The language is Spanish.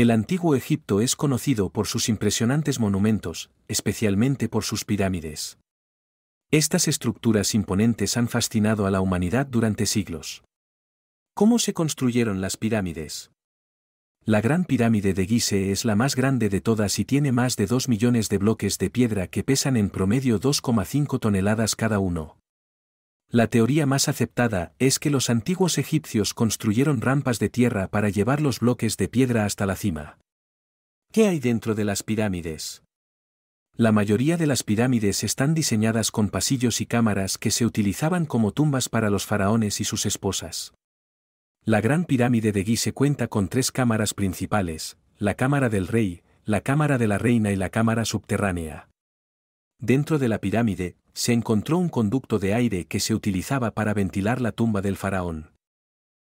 El antiguo Egipto es conocido por sus impresionantes monumentos, especialmente por sus pirámides. Estas estructuras imponentes han fascinado a la humanidad durante siglos. ¿Cómo se construyeron las pirámides? La Gran Pirámide de Gizeh es la más grande de todas y tiene más de 2 millones de bloques de piedra que pesan en promedio 2,5 toneladas cada uno. La teoría más aceptada es que los antiguos egipcios construyeron rampas de tierra para llevar los bloques de piedra hasta la cima. ¿Qué hay dentro de las pirámides? La mayoría de las pirámides están diseñadas con pasillos y cámaras que se utilizaban como tumbas para los faraones y sus esposas. La Gran Pirámide de Guise cuenta con tres cámaras principales, la cámara del rey, la cámara de la reina y la cámara subterránea dentro de la pirámide, se encontró un conducto de aire que se utilizaba para ventilar la tumba del faraón.